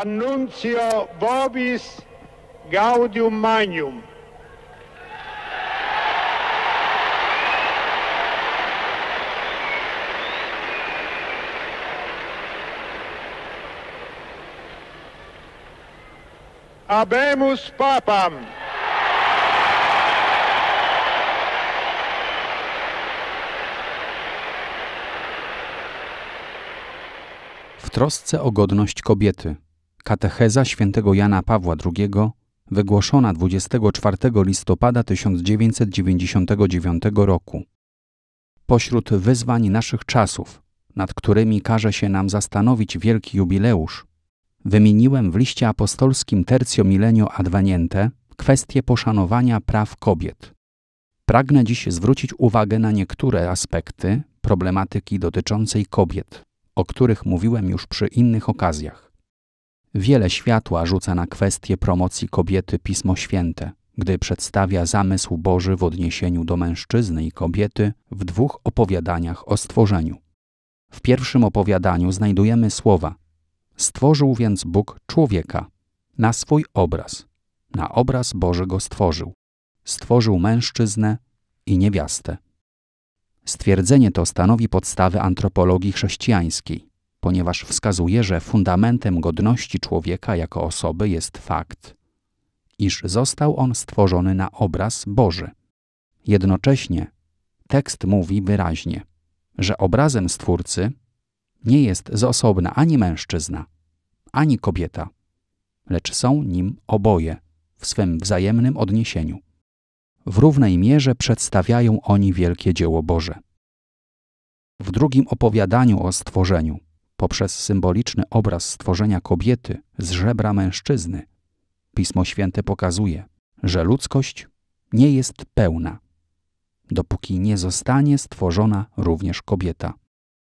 Annuncio Vobis Gaudium Magnum. Abemus Papam. W trosce o godność kobiety. Katecheza świętego Jana Pawła II, wygłoszona 24 listopada 1999 roku. Pośród wyzwań naszych czasów, nad którymi każe się nam zastanowić wielki jubileusz, wymieniłem w liście apostolskim Tercio Milenio Adveniente kwestię poszanowania praw kobiet. Pragnę dziś zwrócić uwagę na niektóre aspekty problematyki dotyczącej kobiet, o których mówiłem już przy innych okazjach. Wiele światła rzuca na kwestię promocji kobiety Pismo Święte, gdy przedstawia zamysł Boży w odniesieniu do mężczyzny i kobiety w dwóch opowiadaniach o stworzeniu. W pierwszym opowiadaniu znajdujemy słowa: Stworzył więc Bóg człowieka na swój obraz, na obraz Boży go stworzył. Stworzył mężczyznę i niewiastę. Stwierdzenie to stanowi podstawę antropologii chrześcijańskiej ponieważ wskazuje, że fundamentem godności człowieka jako osoby jest fakt, iż został on stworzony na obraz Boży. Jednocześnie tekst mówi wyraźnie, że obrazem Stwórcy nie jest z osobna ani mężczyzna, ani kobieta, lecz są nim oboje w swym wzajemnym odniesieniu. W równej mierze przedstawiają oni wielkie dzieło Boże. W drugim opowiadaniu o stworzeniu poprzez symboliczny obraz stworzenia kobiety z żebra mężczyzny, Pismo Święte pokazuje, że ludzkość nie jest pełna, dopóki nie zostanie stworzona również kobieta.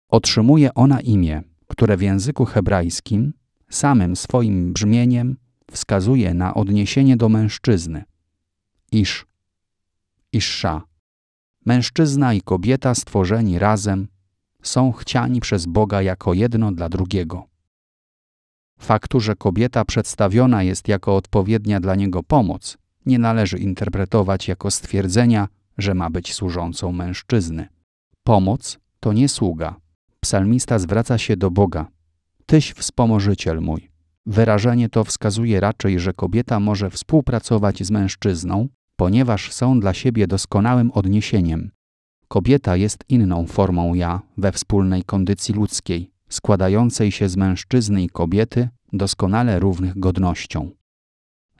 Otrzymuje ona imię, które w języku hebrajskim samym swoim brzmieniem wskazuje na odniesienie do mężczyzny. Isz, Isza. Mężczyzna i kobieta stworzeni razem są chciani przez Boga jako jedno dla drugiego. Faktu, że kobieta przedstawiona jest jako odpowiednia dla niego pomoc, nie należy interpretować jako stwierdzenia, że ma być służącą mężczyzny. Pomoc to nie sługa. Psalmista zwraca się do Boga. Tyś wspomożyciel mój. Wyrażenie to wskazuje raczej, że kobieta może współpracować z mężczyzną, ponieważ są dla siebie doskonałym odniesieniem. Kobieta jest inną formą ja we wspólnej kondycji ludzkiej, składającej się z mężczyzny i kobiety doskonale równych godnością.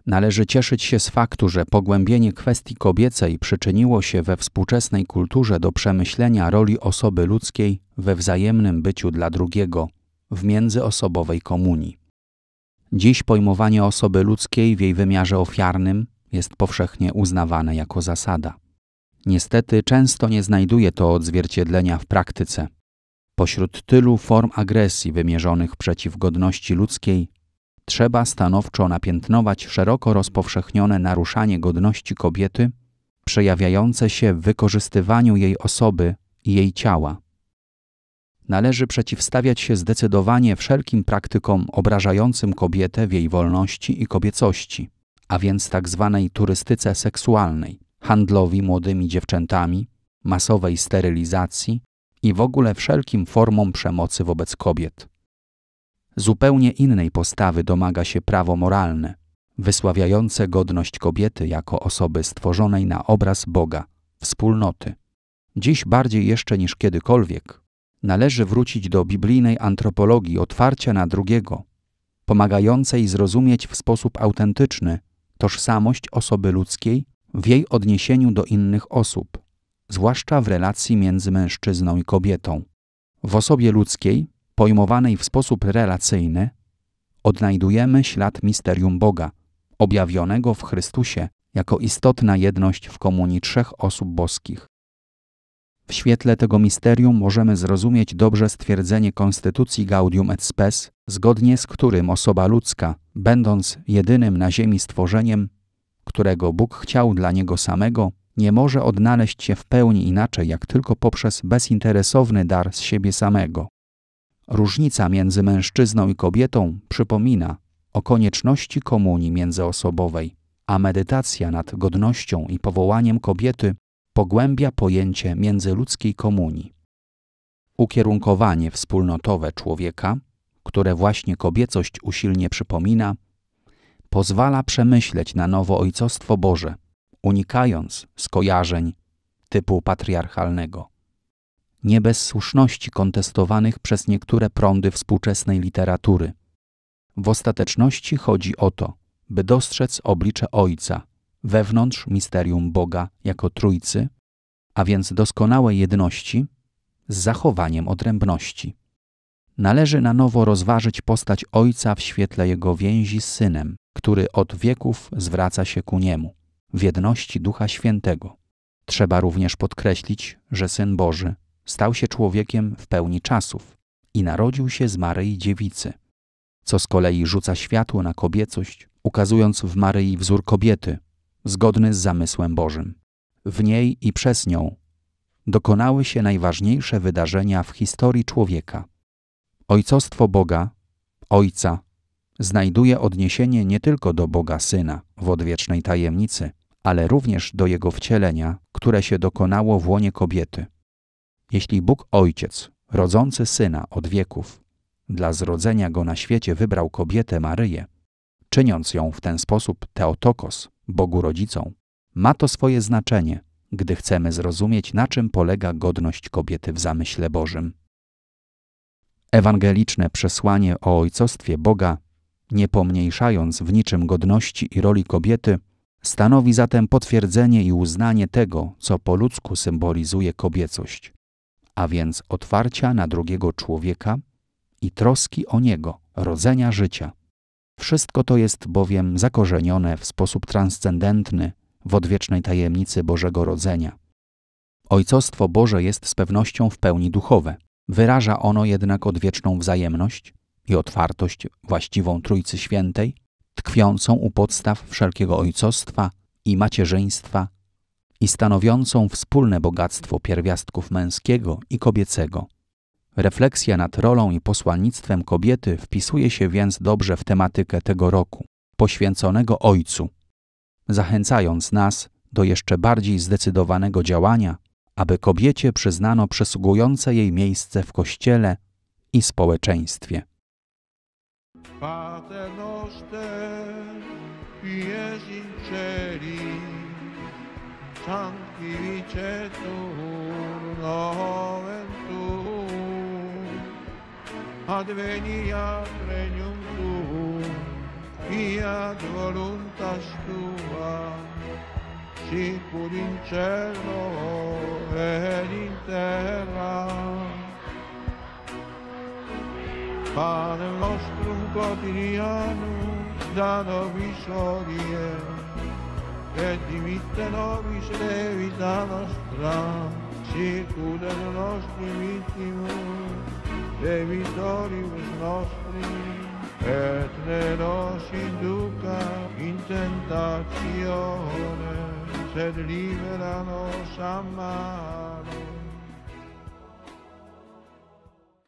Należy cieszyć się z faktu, że pogłębienie kwestii kobiecej przyczyniło się we współczesnej kulturze do przemyślenia roli osoby ludzkiej we wzajemnym byciu dla drugiego, w międzyosobowej komunii. Dziś pojmowanie osoby ludzkiej w jej wymiarze ofiarnym jest powszechnie uznawane jako zasada. Niestety często nie znajduje to odzwierciedlenia w praktyce. Pośród tylu form agresji wymierzonych przeciw godności ludzkiej, trzeba stanowczo napiętnować szeroko rozpowszechnione naruszanie godności kobiety, przejawiające się w wykorzystywaniu jej osoby i jej ciała. Należy przeciwstawiać się zdecydowanie wszelkim praktykom obrażającym kobietę w jej wolności i kobiecości, a więc tak zwanej turystyce seksualnej handlowi młodymi dziewczętami, masowej sterylizacji i w ogóle wszelkim formom przemocy wobec kobiet. Zupełnie innej postawy domaga się prawo moralne, wysławiające godność kobiety jako osoby stworzonej na obraz Boga, wspólnoty. Dziś bardziej jeszcze niż kiedykolwiek należy wrócić do biblijnej antropologii otwarcia na drugiego, pomagającej zrozumieć w sposób autentyczny tożsamość osoby ludzkiej w jej odniesieniu do innych osób, zwłaszcza w relacji między mężczyzną i kobietą. W osobie ludzkiej, pojmowanej w sposób relacyjny, odnajdujemy ślad misterium Boga, objawionego w Chrystusie jako istotna jedność w komunii trzech osób boskich. W świetle tego misterium możemy zrozumieć dobrze stwierdzenie konstytucji Gaudium et Spes, zgodnie z którym osoba ludzka, będąc jedynym na ziemi stworzeniem, którego Bóg chciał dla niego samego, nie może odnaleźć się w pełni inaczej jak tylko poprzez bezinteresowny dar z siebie samego. Różnica między mężczyzną i kobietą przypomina o konieczności komunii międzyosobowej, a medytacja nad godnością i powołaniem kobiety pogłębia pojęcie międzyludzkiej komunii. Ukierunkowanie wspólnotowe człowieka, które właśnie kobiecość usilnie przypomina, pozwala przemyśleć na nowo Ojcostwo Boże, unikając skojarzeń typu patriarchalnego. Nie bez słuszności kontestowanych przez niektóre prądy współczesnej literatury. W ostateczności chodzi o to, by dostrzec oblicze Ojca, wewnątrz misterium Boga jako Trójcy, a więc doskonałej jedności z zachowaniem odrębności. Należy na nowo rozważyć postać Ojca w świetle jego więzi z Synem, który od wieków zwraca się ku niemu, w jedności Ducha Świętego. Trzeba również podkreślić, że Syn Boży stał się człowiekiem w pełni czasów i narodził się z Maryi Dziewicy, co z kolei rzuca światło na kobiecość, ukazując w Maryi wzór kobiety, zgodny z zamysłem Bożym. W niej i przez nią dokonały się najważniejsze wydarzenia w historii człowieka. Ojcostwo Boga, Ojca znajduje odniesienie nie tylko do Boga Syna w odwiecznej tajemnicy, ale również do Jego wcielenia, które się dokonało w łonie kobiety. Jeśli Bóg Ojciec, rodzący Syna od wieków, dla zrodzenia Go na świecie wybrał kobietę Maryję, czyniąc ją w ten sposób Teotokos, Bogu Rodzicą, ma to swoje znaczenie, gdy chcemy zrozumieć, na czym polega godność kobiety w zamyśle Bożym. Ewangeliczne przesłanie o ojcostwie Boga nie pomniejszając w niczym godności i roli kobiety, stanowi zatem potwierdzenie i uznanie tego, co po ludzku symbolizuje kobiecość, a więc otwarcia na drugiego człowieka i troski o niego, rodzenia życia. Wszystko to jest bowiem zakorzenione w sposób transcendentny w odwiecznej tajemnicy Bożego Rodzenia. Ojcostwo Boże jest z pewnością w pełni duchowe. Wyraża ono jednak odwieczną wzajemność, i otwartość właściwą Trójcy Świętej, tkwiącą u podstaw wszelkiego ojcostwa i macierzyństwa i stanowiącą wspólne bogactwo pierwiastków męskiego i kobiecego. Refleksja nad rolą i posłannictwem kobiety wpisuje się więc dobrze w tematykę tego roku, poświęconego Ojcu, zachęcając nas do jeszcze bardziej zdecydowanego działania, aby kobiecie przyznano przysługujące jej miejsce w Kościele i społeczeństwie. Pater noster, ies in celi, sanctificetur nomen tu, adveniat regnum tuum, fiat voluntas tua, sicur in cielo et in terra, Padre nostro quotidiano, da nobis odie, e dimitte nobis le vita nostra, circuda le nostre vittime, e vittoribus nostri, et ne nos induca in tentazione, sed libera nos a